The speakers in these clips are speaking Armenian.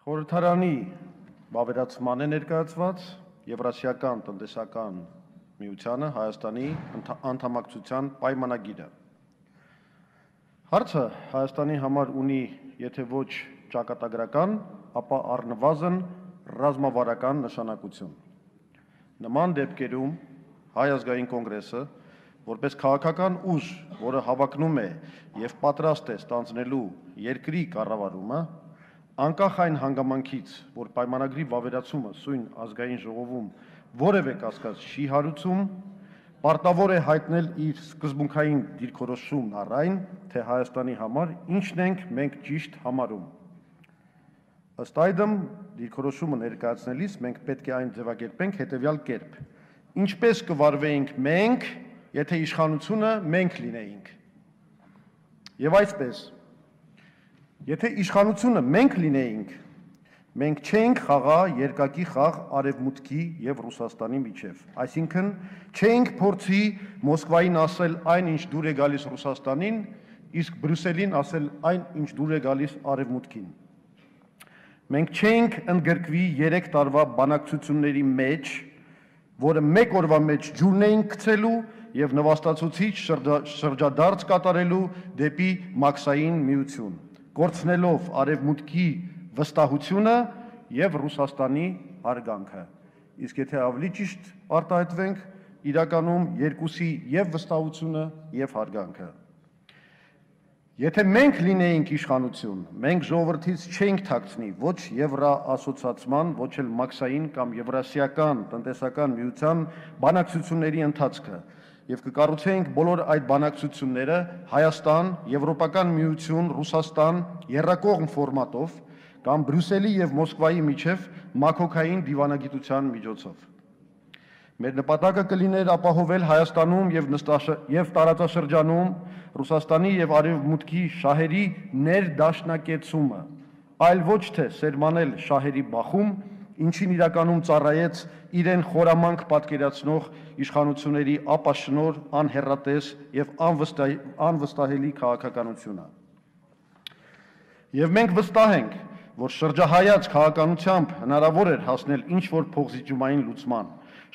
Խորհրդարանի բավերացման է ներկայացված Եվրասիական տնտեսական միությանը Հայաստանի անդամակցության պայմանագիրը։ Հարցը Հայաստանի համար ունի, եթե ոչ ճակատագրական, ապա առնվազն ռազմավարական նշանակություն։ Նման դեպքերում Հայ ազգային կոնգրեսը որպես քաղաքական ուժ, որը հավակնում է եւ պատրաստ է ստանձնելու երկրի կառավարումը, անկախ այն հանգամանքից, որ պայմանագրի վավերացումը սույն ազգային ժողովում որևէ կասկած չի հարուցում, պարտավոր է հայտնել իր սկզբունքային դիրքորոշումն առ այն, թե Հայաստանի համար ինչն ենք մենք ճիշտ համարում։ Ըստ այդմ դիրքորոշումը ներկայացնելիս մենք պետք է այն ձևակերպենք հետևյալ կերպ. ինչպես կվարվեինք մենք, եթե իշխանությունը մենք լինեինք։ Եվ այսպես, Եթե իշխանությունը մենք լինեինք, մենք չենք խաղա երկակի խաղ արևմուտքի եւ Ռուսաստանի միջև։ Այսինքն չենք փորձի Մոսկվային ասել այն ինչ դուր է գալիս Ռուսաստանին, իսկ Բրյուսելին ասել այն ինչ դուր է գալիս արևմուտքին։ Մենք չենք ընդգրկվի 3 տարվա բանակցությունների մեջ, որը մեկ օրվա մեջ ջուրն էին գցելու եւ նվաստացուցիչ շրջադարձ կատարելու դեպի մաքսային միություն կորցնելով արևմուտքի վստահությունը եւ Ռուսաստանի հարգանքը։ Իսկ եթե ավելի ճիշտ արտահայտվենք, իրականում երկուսի եւ վստահությունը եւ հարգանքը։ Եթե մենք լինեինք իշխանություն, մենք ժողովրդից չենք ཐակցնի ոչ եվրաասոցիացման, ոչ էլ մաքսային կամ եվրասիական տնտեսական միության բանակցությունների ընթացքը, եւ կկառուցեինք բոլոր այդ բանակցությունները Հայաստան, Եվրոպական միություն, Ռուսաստան երրակողմ ֆորմատով կամ Բրյուսելի եւ Մոսկվայի միջև մակոկային դիվանագիտության միջոցով։ Մեր նպատակը կլիներ ապահովել Հայաստանում եւ եւ տարածաշրջանում Ռուսաստանի եւ Արևմուտքի շահերի ներդաշնակեցումը, այլ ոչ թե սերմանել շահերի բախում ինչին իրականում ծառայեց իրեն խորամանկ պատկերացնող իշխանությունների ապաշնոր, անհերատես եւ անվստահ, անվստահելի քաղաքականությունը։ Եվ մենք վստահ ենք, որ շրջահայաց քաղաքանությամբ հնարավոր էր հասնել ինչ-որ փոխզիջումային լուծման,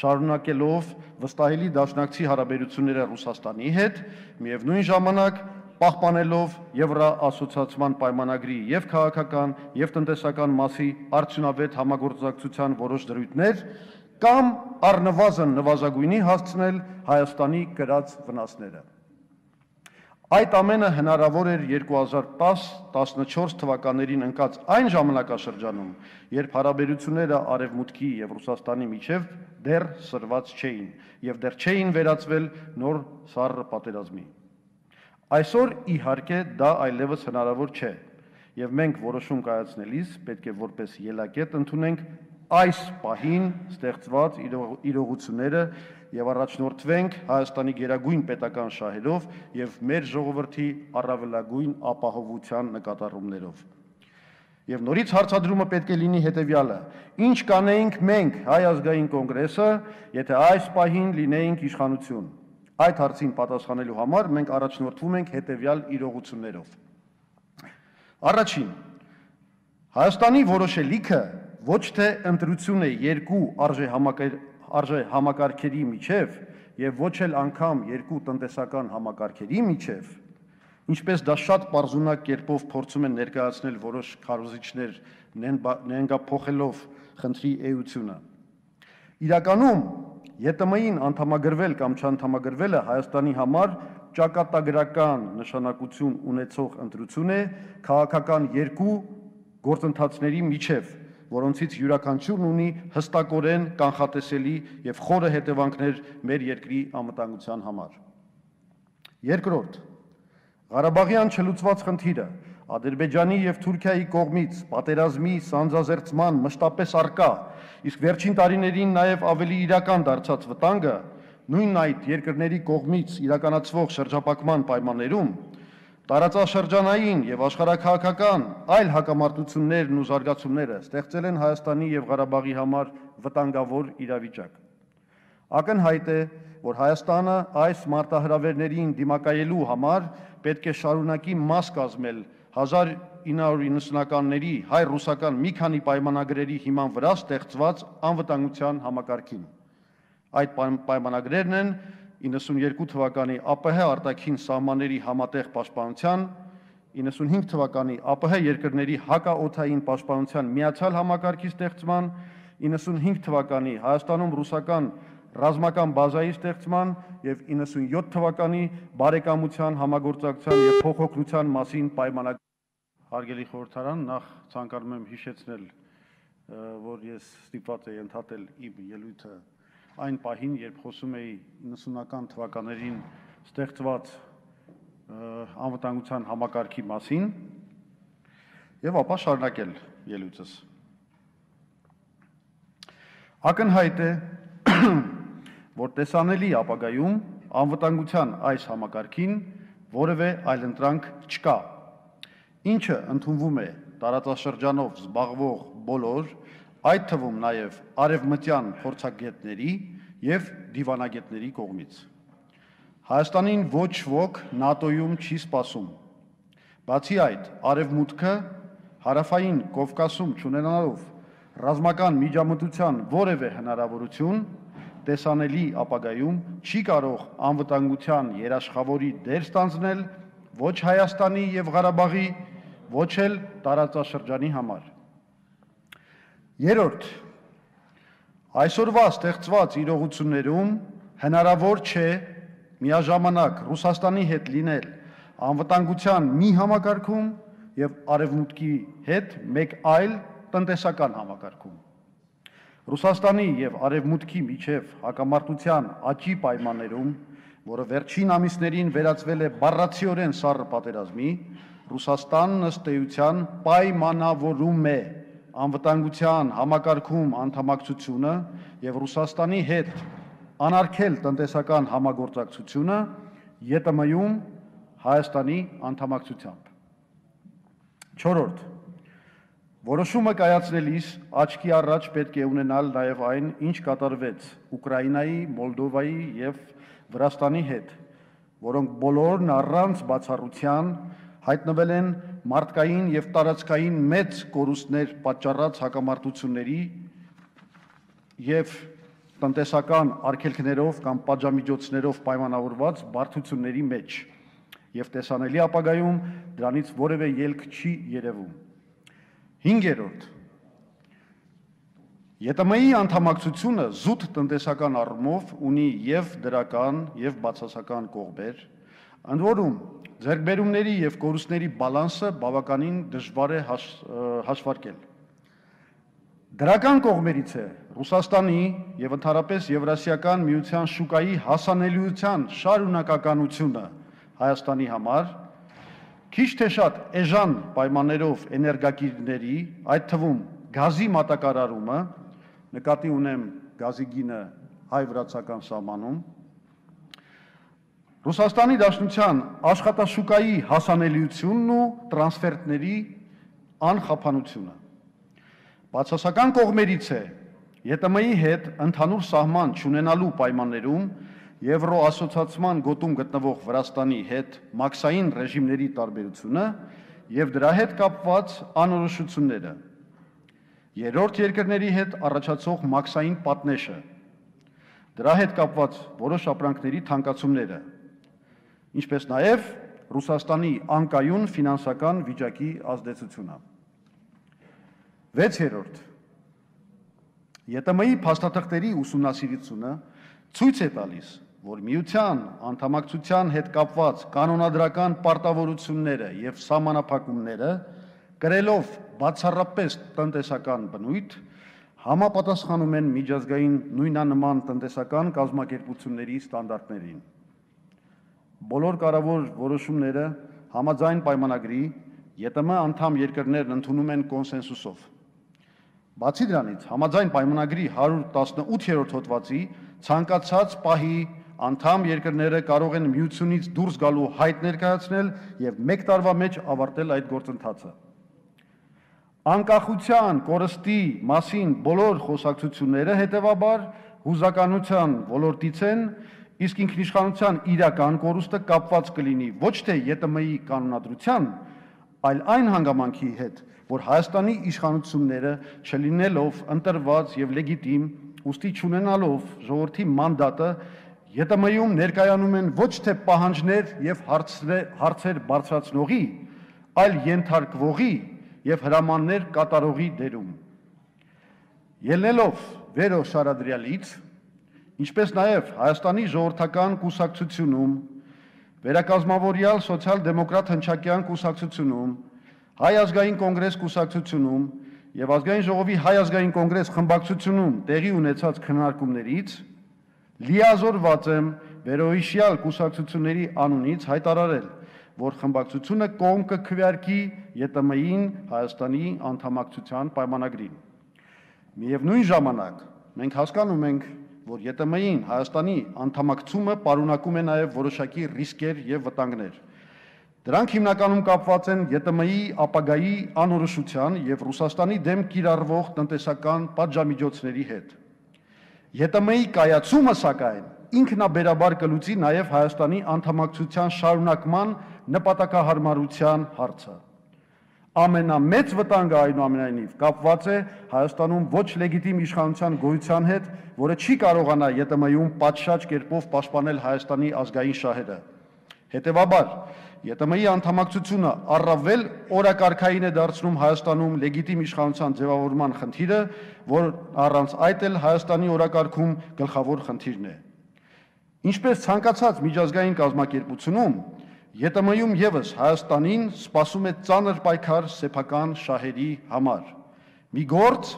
շարունակելով վստահելի դաշնակցի հարաբերությունները Ռուսաստանի հետ, միևնույն ժամանակ պահպանելով Եվրաասոցիացիան պայմանագրի եւ քաղաքական եւ տնտեսական մասի արդյունավետ համագործակցության որոշ դրույթներ կամ առնվազն նվազագույնի հասցնել Հայաստանի գրած վնասները։ Այդ ամենը հնարավոր էր 2010-14 թվականներին ընկած այն ժամանակաշրջանում, երբ հարաբերությունները Արևմուտքի եւ Ռուսաստանի միջև դեռ սրված չէին եւ դեռ չէին վերածվել նոր սառը պատերազմի։ Այսօր իհարկե դա այլևս հնարավոր չէ, եւ մենք որոշում կայացնելիս պետք է որպես ելակետ ընդունենք այս պահին ստեղծված իրողությունները եւ առաջնորդվենք Հայաստանի գերագույն պետական շահերով եւ մեր ժողովրդի առավելագույն ապահովության նկատառումներով։ Եվ նորից հարցադրումը պետք է լինի հետևյալը. ինչ կանեինք մենք Հայ ազգային կոնգրեսը, եթե այս պահին լինեինք իշխանություն։ Այդ հարցին պատասխանելու համար մենք առաջնորդվում ենք հետևյալ իրողություններով։ Առաջին. Հայաստանի որոշելիքը ոչ թե ընտրություն է երկու արժե համակեր արժե համակարգերի միջև եւ ոչ էլ անգամ երկու տնտեսական համակարգերի միջև ինչպես դա շատ բարձունակ կերպով փորձում են ներկայացնել որոշ քարոզիչներ նենգա փոխելով խնդրի էությունը իրականում ԵՏՄ-ին անդամագրվել կամ չանդամագրվելը Հայաստանի համար ճակատագրական նշանակություն ունեցող ընտրություն է քաղաքական երկու գործընթացների միջև, որոնցից յուրաքանչյուրն ունի հստակորեն կանխատեսելի եւ խորը հետևանքներ մեր երկրի անվտանգության համար։ Երկրորդ Ղարաբաղյան չլուծված խնդիրը Ադրբեջանի եւ Թուրքիայի կողմից պատերազմի սանձազերծման մշտապես արկա իսկ վերջին տարիներին նաև ավելի իրական դարձած վտանգը նույն այդ երկրների կողմից իրականացվող շրջապակման պայմաններում տարածաշրջանային եւ աշխարհակահաղական այլ հակամարտություններն ու զարգացումները ստեղծել են Հայաստանի եւ Ղարաբաղի համար վտանգավոր իրավիճակ։ Ակնհայտ է, որ Հայաստանը այս մարտահրավերներին դիմակայելու համար պետք է շարունակի մաս կազմել 1990-ականների հայ-ռուսական մի քանի պայմանագրերի հիման վրա ստեղծված անվտանգության համակարգին։ Այդ պայմանագրերն են 92 թվականի ԱՊՀ արտաքին սահմանների համատեղ պաշտպանության, 95 թվականի ԱՊՀ երկրների հակաօթային պաշտպանության միացյալ համակարգի ստեղծման, 95 թվականի Հայաստանում ռուսական ռազմական բազայի ստեղծման եւ 97 թվականի բարեկամության, համագործակցության եւ փոխօգնության մասին պայմանագրի Հարգելի խորհրդարան, նախ ցանկանում եմ հիշեցնել, որ ես ստիպված եի ընդհատել իմ ելույթը այն պահին, երբ խոսում էի 90-ական թվականներին ստեղծված անվտանգության համակարգի մասին եւ ապա շարունակել ելույթս։ Ակնհայտ է որ տեսանելի ապագայում անվտանգության այս համակարգին որևէ այլընտրանք չկա, ինչը ընդունվում է տարածաշրջանով զբաղվող բոլոր, այդ թվում նաև արևմտյան փորձագետների եւ դիվանագետների կողմից։ Հայաստանին ոչ ոք ՆԱՏՕ-ում չի սпасում։ Բացի այդ, արևմուտքը հարավային Կովկասում ճանաչելով ռազմական միջամտության որևէ հնարավորություն տեսանելի ապագայում չի կարող անվտանգության երաշխավորի դեր ստանձնել ոչ Հայաստանի եւ Ղարաբաղի, ոչ էլ տարածաշրջանի համար։ Երորդ այսօրվա ստեղծված իրողություններում հնարավոր չէ միաժամանակ Ռուսաստանի հետ լինել անվտանգության մի համակարգում եւ արևմուտքի հետ մեկ այլ տնտեսական համակարգում։ Ռուսաստանի եւ Արևմուտքի միջև հակամարտության աճի պայմաններում, որը վերջին ամիսներին վերածվել է բառացիորեն սառը պատերազմի, Ռուսաստանն ըստ էության պայմանավորում է անվտանգության համակարգում անդամակցությունը եւ Ռուսաստանի հետ անարգել տնտեսական համագործակցությունը ԵՏՄ-ում Հայաստանի անդամակցությամբ։ 4-րդ Որոշումը կայացնելիս աչքի առաջ պետք է ունենալ նաև այն, ինչ կատարվեց Ուկրաինայի, Մոլդովայի եւ Վրաստանի հետ, որոնք բոլորն առանց բացառության հայտնվել են մարդկային եւ տարածքային մեծ կորուստներ պատճառած հակամարտությունների եւ տնտեսական արգելքներով կամ պատժամիջոցներով պայմանավորված բարդությունների մեջ։ Եվ տեսանելի ապագայում դրանից որևէ ելք չի երևում։ Հինգերորդ ԵՏՄ-ի անդամակցությունը զուտ տնտեսական առումով ունի եւ դրական եւ բացասական կողմեր, ընդ որում ձեռքբերումների եւ կորուստների բալանսը բավականին դժվար է հաշ, հաշվարկել։ Դրական կողմերից է Ռուսաստանի եւ ընդհանրապես Եվրասիական միության շուկայի հասանելիության շարունակականությունը Հայաստանի համար Քիչ թե շատ էժան պայմաններով էներգակիրների, այդ թվում գազի մատակարարումը, նկատի ունեմ գազի գինը հայ-վրացական սահմանում, Ռուսաստանի Դաշնության աշխատաշուկայի հասանելիությունն ու տրանսֆերտների անխափանությունը։ Բացասական կողմերից է ԵՏՄ-ի հետ ընդհանուր սահման չունենալու պայմաններում Եվրոասոցիացման գոտում գտնվող Վրաստանի հետ մաքսային ռեժիմների տարբերությունը եւ դրա հետ կապված անորոշությունները։ Երորդ երկրների հետ առաջացող մաքսային պատնեշը։ Դրա հետ կապված որոշ ապրանքների թանկացումները։ Ինչպես նաեւ Ռուսաստանի անկայուն ֆինանսական վիճակի ազդեցությունը։ 6-րդ ԵՏՄ-ի փաստաթղթերի ուսումնասիրությունը ցույց է տալիս, որ միության անդամակցության հետ կապված կանոնադրական պարտավորությունները եւ սահմանափակումները կրելով բացառապես տնտեսական բնույթ համապատասխանում են միջազգային նույնանման տնտեսական կազմակերպությունների ստանդարտներին։ Բոլոր կարևոր որոշումները համաձայն պայմանագրի ԵՏՄ անդամ երկրներն ընդունում են կոնսենսուսով։ Բացի դրանից, համաձայն պայմանագրի 118-րդ հոդվածի ցանկացած պահի Անդամ երկրները կարող են միությունից դուրս գալու հայտ ներկայացնել եւ 1 տարվա մեջ ավարտել այդ գործընթացը։ Անկախության կորստի մասին բոլոր խոսակցությունները հետևաբար հուզականության ոլորտից են, իսկ ինքնիշխանության իրական կորուստը կապված կլինի ոչ թե ԵՏՄ-ի կանոնադրության, այլ այն հանգամանքի հետ, որ Հայաստանի իշխանությունները չլինելով ընտրված եւ լեգիտիմ ուստի չունենալով ժողովրդի մանդատը ԵՏՄ-ում ներկայանում են ոչ թե պահանջներ եւ հարցեր բարձրացնողի, այլ ենթարկվողի եւ հրամաններ կատարողի դերում։ Ելնելով Վերո Շարադրյալից, ինչպես նաեւ Հայաստանի ժողովրդական կուսակցությունում, Վերակազմավորյալ սոցիալ-դեմոկրատ հնչակյան կուսակցությունում, Հայ ազգային կոնգրես կուսակցությունում եւ ազգային ժողովի Հայ ազգային կոնգրես խմբակցությունում տեղի ունեցած քննարկումներից Լիազորված եմ վերոհիշյալ կուսակցությունների անունից հայտարարել, որ խմբակցությունը կողմ կքվյարկի ԵՏՄ-ին Հայաստանի անդամակցության պայմանագրին։ Միևնույն ժամանակ մենք հասկանում ենք, որ ԵՏՄ-ին Հայաստանի անդամակցումը պարունակում է նաև որոշակի ռիսկեր եւ վտանգներ։ Դրանք հիմնականում կապված են ԵՏՄ-ի ապագայի անորոշության եւ Ռուսաստանի դեմ կիրառվող տնտեսական պատժամիջոցների հետ։ ԵՏՄ-ի կայացումը սակայն ինքնաբերաբար կլուծի նաև Հայաստանի անդամակցության շարունակման նպատակահարմարության հարցը։ Ամենամեծ վտանգը այնուամենայնիվ կապված է Հայաստանում ոչ լեգիտիմ իշխանության գոյության հետ, որը չի կարողանա ԵՏՄ-ում պատշաճ կերպով պաշտպանել Հայաստանի ազգային շահերը։ Հետևաբար, ԵՏՄ-ի անդամակցությունը առավել օրակարգային է դարձնում Հայաստանում լեգիտիմ իշխանության ձևավորման խնդիրը, որ առանց այդ էլ Հայաստանի օրակարգում գլխավոր խնդիրն է։ Ինչպես ցանկացած միջազգային կազմակերպությունում, ԵՏՄ-ում եւս Հայաստանին սպասում է ծանր պայքար սեփական շահերի համար։ Մի գործ,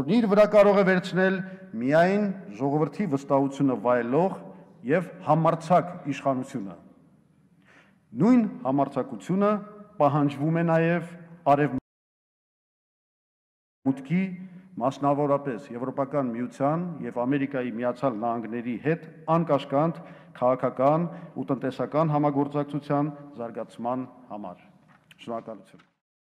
որն իր վրա կարող է վերցնել միայն ժողովրդի վստահությունը վայելող եւ համարցակ իշխանությունը։ Նույն համարձակությունը պահանջվում է նաև արևմուտքի մասնավորապես Եվրոպական միության եւ Ամերիկայի միացյալ նահանգների հետ անկաշկանդ քաղաքական ու տնտեսական համագործակցության զարգացման համար։ Շնորհակալություն։